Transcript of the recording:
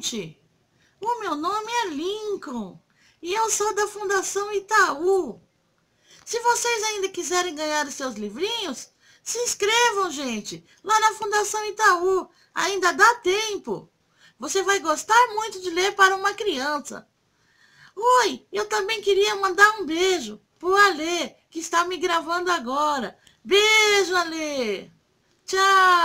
gente, o meu nome é Lincoln e eu sou da Fundação Itaú. Se vocês ainda quiserem ganhar os seus livrinhos, se inscrevam, gente, lá na Fundação Itaú. Ainda dá tempo. Você vai gostar muito de ler para uma criança. Oi, eu também queria mandar um beijo pro Alê, que está me gravando agora. Beijo, Alê! Tchau!